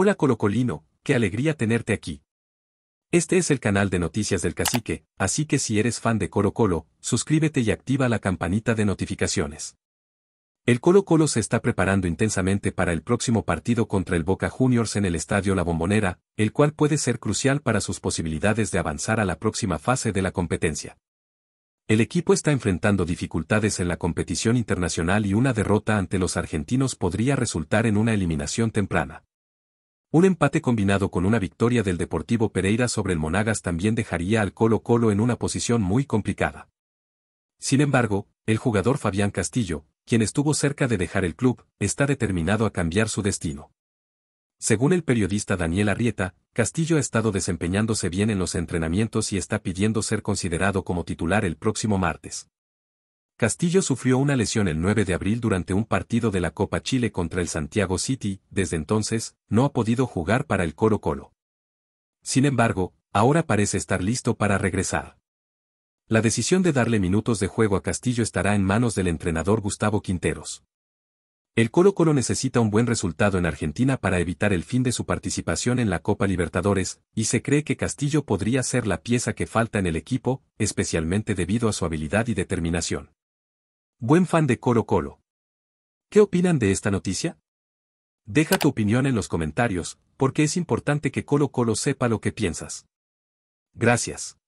Hola Colocolino, qué alegría tenerte aquí. Este es el canal de noticias del cacique, así que si eres fan de Colo Colo, suscríbete y activa la campanita de notificaciones. El Colo Colo se está preparando intensamente para el próximo partido contra el Boca Juniors en el Estadio La Bombonera, el cual puede ser crucial para sus posibilidades de avanzar a la próxima fase de la competencia. El equipo está enfrentando dificultades en la competición internacional y una derrota ante los argentinos podría resultar en una eliminación temprana. Un empate combinado con una victoria del Deportivo Pereira sobre el Monagas también dejaría al Colo Colo en una posición muy complicada. Sin embargo, el jugador Fabián Castillo, quien estuvo cerca de dejar el club, está determinado a cambiar su destino. Según el periodista Daniel Arrieta, Castillo ha estado desempeñándose bien en los entrenamientos y está pidiendo ser considerado como titular el próximo martes. Castillo sufrió una lesión el 9 de abril durante un partido de la Copa Chile contra el Santiago City, desde entonces, no ha podido jugar para el coro Colo. Sin embargo, ahora parece estar listo para regresar. La decisión de darle minutos de juego a Castillo estará en manos del entrenador Gustavo Quinteros. El Colo Colo necesita un buen resultado en Argentina para evitar el fin de su participación en la Copa Libertadores, y se cree que Castillo podría ser la pieza que falta en el equipo, especialmente debido a su habilidad y determinación. Buen fan de Colo Colo. ¿Qué opinan de esta noticia? Deja tu opinión en los comentarios, porque es importante que Colo Colo sepa lo que piensas. Gracias.